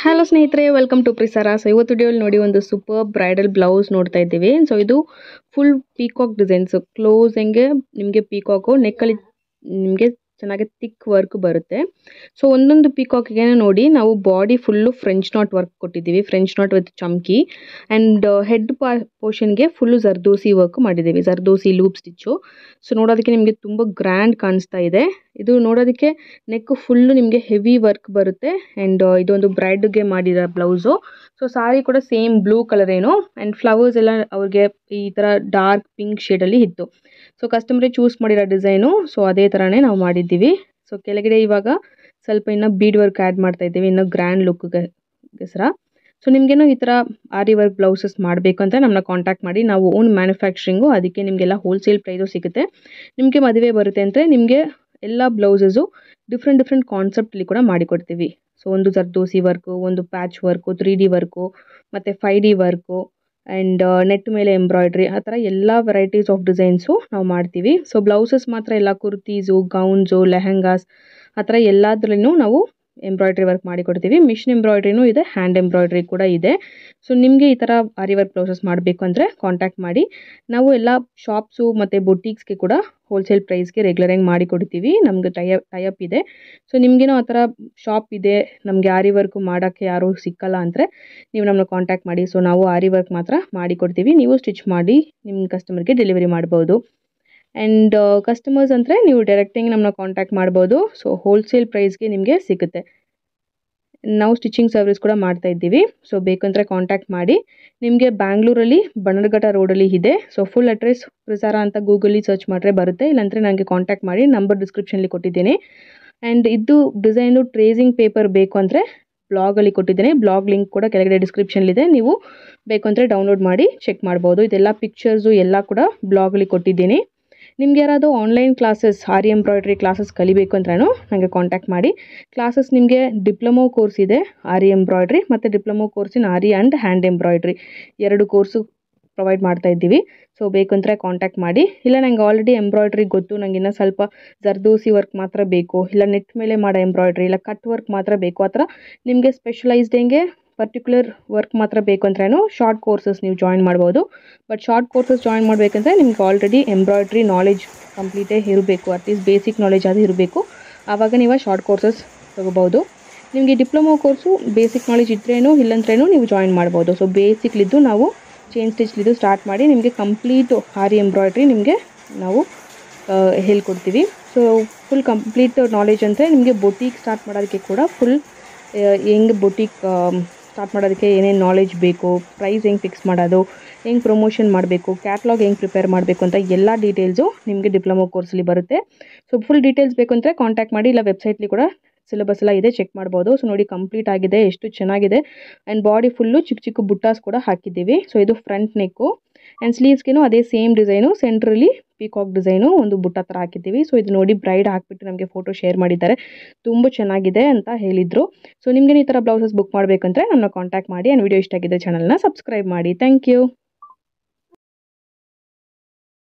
hello ಸ್ನೇಹಿತರೆ welcome to ಪ್ರಿಸಾರಾ so ಇವತ್ತು ವಿಡಿಯೋಲಿ ನೋಡಿ ಒಂದು ಸೂಪರ್ ಬ್ರೈಡಲ್ ಬ್ಲೌಸ್ ನೋಡ್ತಾ ಇದ್ದೀವಿ ಸೊ ಇದು ಫುಲ್ ಪೀಕಾಕ್ ಡಿಸೈನ್ಸ್ ಕ್ಲೋಸ್ ಹೆಂಗೆ ನಿಮಗೆ ಪೀಕಾಕು ನೆಕ್ಕಲ್ಲಿ ನಿಮಗೆ ಚೆನ್ನಾಗಿ ತಿಕ್ ವರ್ಕ್ ಬರುತ್ತೆ ಸೊ ಒಂದೊಂದು ಪಿಕಾಕ್ಗೆ ನೋಡಿ ನಾವು body full French knot work ಕೊಟ್ಟಿದ್ದೀವಿ ಫ್ರೆಂಚ್ ನಾಟ್ ವಿತ್ ಚಮ್ಕಿ ಆ್ಯಂಡ್ ಹೆಡ್ ಪಾ ಪೋರ್ಷನ್ಗೆ ಫುಲ್ಲು ಜರ್ದೋಸಿ ವರ್ಕ್ ಮಾಡಿದ್ದೀವಿ ಜರ್ದೋಸಿ ಲೂಪ್ ಸ್ಟಿಚ್ಚು ಸೊ ನೋಡೋದಕ್ಕೆ ನಿಮಗೆ ತುಂಬ ಗ್ರ್ಯಾಂಡ್ ಕಾಣಿಸ್ತಾ ಇದೆ ಇದು ನೋಡೋದಕ್ಕೆ ನೆಕ್ ಫುಲ್ಲು ನಿಮಗೆ ಹೆವಿ ವರ್ಕ್ ಬರುತ್ತೆ ಆ್ಯಂಡ್ uh, ಇದೊಂದು ಬ್ರೈಡ್ಗೆ ಮಾಡಿರೋ ಬ್ಲೌಸು ಸೊ ಸಾರಿ ಕೂಡ ಸೇಮ್ ಬ್ಲೂ ಕಲರ್ ಏನು ಆ್ಯಂಡ್ ಫ್ಲವರ್ಸ್ ಎಲ್ಲ ಅವ್ರಿಗೆ ಈ ಥರ ಡಾರ್ಕ್ ಪಿಂಕ್ ಶೇಡಲ್ಲಿ ಇತ್ತು ಸೊ ಕಸ್ಟಮರೇ ಚೂಸ್ ಮಾಡಿರೋ ಡಿಸೈನು ಸೊ ಅದೇ ಥರನೇ ನಾವು ಮಾಡಿದ್ದೀವಿ ಸೊ ಕೆಳಗಡೆ ಇವಾಗ ಸ್ವಲ್ಪ ಇನ್ನೂ ಬೀಡ್ ವರ್ಕ್ ಆ್ಯಡ್ ಮಾಡ್ತಾ ಇದ್ದೀವಿ ಇನ್ನೂ ಗ್ರ್ಯಾಂಡ್ ಲುಕ್ಗೆ ಹೆಸರ ಸೊ ನಿಮಗೇನು ಈ ಥರ ಆರಿ ವರ್ಕ್ ಬ್ಲೌಸಸ್ ಮಾಡಬೇಕು ಅಂತ ನಮ್ಮನ್ನ ಕಾಂಟ್ಯಾಕ್ಟ್ ಮಾಡಿ ನಾವು ಓನ್ ಮ್ಯಾನುಫ್ಯಾಕ್ಚರಿಂಗು ಅದಕ್ಕೆ ನಿಮಗೆಲ್ಲ ಹೋಲ್ಸೇಲ್ ಪ್ರೈಸು ಸಿಗುತ್ತೆ ನಿಮಗೆ ಮದುವೆ ಬರುತ್ತೆ ಅಂದರೆ ನಿಮಗೆ ಎಲ್ಲ ಬ್ಲೌಸಸ್ಸು ಡಿಫ್ರೆಂಟ್ ಡಿಫ್ರೆಂಟ್ ಕಾನ್ಸೆಪ್ಟಲ್ಲಿ ಕೂಡ ಮಾಡಿಕೊಡ್ತೀವಿ ಸೊ ಒಂದು ಜರ್ದೋಸಿ ವರ್ಕು ಒಂದು patch work three D work ಮತ್ತು five D work and net uh, ಮೇಲೆ ಎಂಬ್ರಾಯ್ಡ್ರಿ ಆ ಥರ ಎಲ್ಲ ವೆರೈಟೀಸ್ ಆಫ್ ಡಿಸೈನ್ಸು ನಾವು ಮಾಡ್ತೀವಿ ಸೊ ಬ್ಲೌಸಸ್ ಮಾತ್ರ ಎಲ್ಲ ಕುರ್ತೀಸು ಗೌನ್ಸು ಲೆಹೆಂಗಾಸ್ ಆ ಥರ ಎಲ್ಲದ್ರಲ್ಲೂ ನಾವು ಎಂಬ್ರಾಯ್ಡ್ರಿ ವರ್ಕ್ ಮಾಡಿಕೊಡ್ತೀವಿ ಮಿಷಿನ್ ಎಂಬ್ರಾಯ್ಡ್ರಿನೂ ಇದೆ ಹ್ಯಾಂಡ್ ಎಂಬ್ರಾಯ್ಡ್ರಿ ಕೂಡ ಇದೆ ಸೊ ನಿಮಗೆ ಈ ಥರ ಆರಿ ವರ್ಕ್ ಬ್ಲೌಸಸ್ ಮಾಡಬೇಕು ಅಂದರೆ ಕಾಂಟ್ಯಾಕ್ಟ್ ಮಾಡಿ ನಾವು ಎಲ್ಲ ಶಾಪ್ಸು ಮತ್ತು ಬುಟೀಕ್ಸ್ಗೆ ಕೂಡ ಹೋಲ್ಸೇಲ್ ಪ್ರೈಸ್ಗೆ ರೆಗ್ಯುಲರಾಗಿ ಮಾಡಿಕೊಡ್ತೀವಿ ನಮಗೆ ಟೈಅಪ್ ಟೈಅಪ್ ಇದೆ ಸೊ ನಿಮಗೇನೋ ಆ ಥರ ಶಾಪ್ ಇದೆ ನಮಗೆ ಆರಿ ವರ್ಕು ಮಾಡೋಕ್ಕೆ ಯಾರೂ ಸಿಕ್ಕಲ್ಲ ಅಂದರೆ ನೀವು ನಮ್ಮನ್ನ ಕಾಂಟ್ಯಾಕ್ಟ್ ಮಾಡಿ ಸೊ ನಾವು ಆರಿ ವರ್ಕ್ ಮಾತ್ರ ಮಾಡಿಕೊಡ್ತೀವಿ ನೀವು ಸ್ಟಿಚ್ ಮಾಡಿ ನಿಮ್ಮ ಕಸ್ಟಮರ್ಗೆ ಡೆಲಿವರಿ ಮಾಡ್ಬೋದು ಆ್ಯಂಡ್ ಕಸ್ಟಮರ್ಸ್ ಅಂದರೆ ನೀವು ಡೈರೆಕ್ಟಾಗಿ ನಮ್ಮನ್ನ ಕಾಂಟ್ಯಾಕ್ಟ್ ಮಾಡ್ಬೋದು ಸೊ ಹೋಲ್ಸೇಲ್ ಪ್ರೈಸ್ಗೆ ನಿಮಗೆ ಸಿಗುತ್ತೆ ನಾವು ಸ್ಟಿಚಿಂಗ್ ಸರ್ವಿಸ್ ಕೂಡ ಮಾಡ್ತಾ ಇದ್ದೀವಿ ಸೊ ಬೇಕಂದರೆ ಕಾಂಟ್ಯಾಕ್ಟ್ ಮಾಡಿ ನಿಮಗೆ ಬ್ಯಾಂಗ್ಳೂರಲ್ಲಿ ಬಣ್ಣರ್ಘಟ್ಟ ರೋಡಲ್ಲಿ ಇದೆ ಸೊ ಫುಲ್ ಅಡ್ರೆಸ್ ಪ್ರಸಾರ ಅಂತ ಗೂಗಲಲ್ಲಿ ಸರ್ಚ್ ಮಾಡಿದ್ರೆ ಬರುತ್ತೆ ಇಲ್ಲಾಂದರೆ ನನಗೆ ಕಾಂಟ್ಯಾಕ್ಟ್ ಮಾಡಿ ನಂಬರ್ ಡಿಸ್ಕ್ರಿಪ್ಷನಲ್ಲಿ ಕೊಟ್ಟಿದ್ದೀನಿ ಆ್ಯಂಡ್ ಇದು ಡಿಸೈನು ಟ್ರೇಸಿಂಗ್ ಪೇಪರ್ ಬೇಕು ಅಂದರೆ ಬ್ಲಾಗಲ್ಲಿ ಕೊಟ್ಟಿದ್ದೀನಿ ಬ್ಲಾಗ್ ಲಿಂಕ್ ಕೂಡ ಕೆಳಗಡೆ ಡಿಸ್ಕ್ರಿಪ್ಷನಲ್ಲಿದೆ ನೀವು ಬೇಕು ಅಂದರೆ ಡೌನ್ಲೋಡ್ ಮಾಡಿ ಚೆಕ್ ಮಾಡ್ಬೋದು ಇದೆಲ್ಲ ಪಿಕ್ಚರ್ಸು ಎಲ್ಲ ಕೂಡ ಬ್ಲಾಗಲ್ಲಿ ಕೊಟ್ಟಿದ್ದೀನಿ ನಿಮ್ಗೆ ಯಾರಾದರೂ online classes aari embroidery classes ಕಲಿಬೇಕು ಅಂದ್ರೂ ನನಗೆ ಕಾಂಟ್ಯಾಕ್ಟ್ ಮಾಡಿ ಕ್ಲಾಸಸ್ ನಿಮಗೆ ಡಿಪ್ಲೊಮೊ ಕೋರ್ಸ್ ಇದೆ ಆರಿ ಎಂಬ್ರಾಯ್ಡ್ರಿ ಮತ್ತು ಡಿಪ್ಲೊಮೊ ಕೋರ್ಸಿನ ಆರಿ ಆ್ಯಂಡ್ ಹ್ಯಾಂಡ್ ಎಂಬ್ರಾಯ್ಡ್ರಿ ಎರಡು ಕೋರ್ಸು ಪ್ರೊವೈಡ್ ಮಾಡ್ತಾ ಇದ್ದೀವಿ ಸೊ ಬೇಕು ಅಂದರೆ ಕಾಂಟ್ಯಾಕ್ಟ್ ಮಾಡಿ ಇಲ್ಲ ನನಗೆ ಆಲ್ರೆಡಿ ಎಂಬ್ರಾಯ್ಡ್ರಿ ಗೊತ್ತು ನನಗೆ ಇನ್ನೂ ಸ್ವಲ್ಪ ಜರ್ದೋಸಿ ವರ್ಕ್ ಮಾತ್ರ ಬೇಕು ಇಲ್ಲ ನೆಟ್ ಮೇಲೆ ಮಾಡೋ ಎಂಬ್ರಾಯ್ಡ್ರಿ ಇಲ್ಲ ಕಟ್ ವರ್ಕ್ ಮಾತ್ರ ಬೇಕು ಆ ಥರ ನಿಮಗೆ ಸ್ಪೆಷಲೈಸ್ಡ್ ಹೆಂಗೆ ಪರ್ಟಿಕ್ಯುಲರ್ ವರ್ಕ್ ಮಾತ್ರ ಬೇಕು ಶಾರ್ಟ್ ಕೋರ್ಸಸ್ ನೀವು ಜಾಯಿನ್ ಮಾಡ್ಬೋದು ಬಟ್ ಶಾರ್ಟ್ ಕೋರ್ಸಸ್ ಜಾಯಿನ್ ಮಾಡಬೇಕಂದ್ರೆ ನಿಮ್ಗೆ ಆಲ್ರೆಡಿ ಎಂಬ್ರಾಯ್ಡ್ರಿ ನಾಲೆಜ್ ಕಂಪ್ಲೀಟೇ ಇರಬೇಕು ಅಟ್ಲೀಸ್ಟ್ ಬೇಸಿಕ್ ನಾಲೆಜ್ ಅದು ಇರಬೇಕು ಆವಾಗ ನೀವು ಶಾರ್ಟ್ ಕೋರ್ಸಸ್ ತೊಗೋಬೋದು ನಿಮಗೆ ಡಿಪ್ಲೊಮೊ ಕೋರ್ಸು ಬೇಸಿಕ್ ನಾಲೆಜ್ ಇದ್ರೇನು ಇಲ್ಲಂದ್ರೇನು ನೀವು ಜಾಯಿನ್ ಮಾಡ್ಬೋದು ಸೊ ಬೇಸಿಕ್ಲಿದ್ದು ನಾವು ಚೈನ್ ಸ್ಟಿಚ್ಲಿದ್ದು ಸ್ಟಾರ್ಟ್ ಮಾಡಿ ನಿಮಗೆ ಕಂಪ್ಲೀಟ್ ಹಾರಿ ಎಂಬ್ರಾಯ್ಡ್ರಿ ನಿಮಗೆ ನಾವು ಹೇಳ್ಕೊಡ್ತೀವಿ ಸೊ ಫುಲ್ ಕಂಪ್ಲೀಟ್ ನಾಲೆಜ್ ಅಂದರೆ ನಿಮಗೆ ಬೊಟೀಕ್ ಸ್ಟಾರ್ಟ್ ಮಾಡೋದಕ್ಕೆ ಕೂಡ ಫುಲ್ ಹೆಂಗೆ ಬೊಟೀಕ್ ಸ್ಟಾರ್ಟ್ ಮಾಡೋದಕ್ಕೆ ಏನೇನು ನಾಲೆಜ್ ಬೇಕು ಪ್ರೈಸ್ ಹೆಂಗೆ ಫಿಕ್ಸ್ ಮಾಡೋದು ಹೆಂಗೆ ಪ್ರಮೋಷನ್ ಮಾಡಬೇಕು ಕ್ಯಾಟ್ಲಾಗ್ ಹೆಂಗೆ ಪ್ರಿಪೇರ್ ಮಾಡಬೇಕು ಅಂತ ಎಲ್ಲ ಡೀಟೇಲ್ಸು ನಿಮಗೆ ಡಿಪ್ಲೊಮೊ ಕೋರ್ಸಲ್ಲಿ ಬರುತ್ತೆ ಸೊ ಫುಲ್ ಡೀಟೇಲ್ಸ್ ಬೇಕು ಅಂದರೆ ಕಾಂಟ್ಯಾಕ್ಟ್ ಮಾಡಿ ಇಲ್ಲ ವೆಬ್ಸೈಟ್ಲಿ ಕೂಡ ಸಿಲೆಬಸ್ ಎಲ್ಲ ಇದೆ ಚೆಕ್ ಮಾಡ್ಬೋದು ಸೊ ನೋಡಿ ಕಂಪ್ಲೀಟ್ ಆಗಿದೆ ಎಷ್ಟು ಚೆನ್ನಾಗಿದೆ ಆ್ಯಂಡ್ ಬಾಡಿ ಫುಲ್ಲು ಚಿಕ್ಕ ಚಿಕ್ಕ ಬುಟ್ಟಾಸ್ ಕೂಡ ಹಾಕಿದ್ದೀವಿ ಸೊ ಇದು ಫ್ರಂಟ್ ನೆಕ್ಕು ಆ್ಯಂಡ್ ಸ್ಲೀವ್ಸ್ಗೇನು ಅದೇ ಸೇಮ್ ಡಿಸೈನು ಸೆಂಟ್ರಲ್ಲಿ ಪೀಕಾಕ್ ಡಿಸೈನು ಒಂದು ಬುಟ್ಟ ಥರ ಹಾಕಿದ್ದೀವಿ ಸೊ ಇದು ನೋಡಿ ಬ್ರೈಡ್ ಹಾಕಿಬಿಟ್ಟು ನಮಗೆ ಫೋಟೋ ಶೇರ್ ಮಾಡಿದ್ದಾರೆ ತುಂಬ ಚೆನ್ನಾಗಿದೆ ಅಂತ ಹೇಳಿದರು ಸೊ ನಿಮಗೆ ಈ ಥರ ಬ್ಲೌಸಸ್ ಬುಕ್ ಮಾಡಬೇಕಂದ್ರೆ ನನ್ನ ಕಾಂಟ್ಯಾಕ್ಟ್ ಮಾಡಿ ಆ್ಯಂಡ್ ವಿಡಿಯೋ ಇಷ್ಟ ಆಗಿದೆ ಚಾನಲ್ನ ಸಬ್ಸ್ಕ್ರೈಬ್ ಮಾಡಿ ಥ್ಯಾಂಕ್ ಯು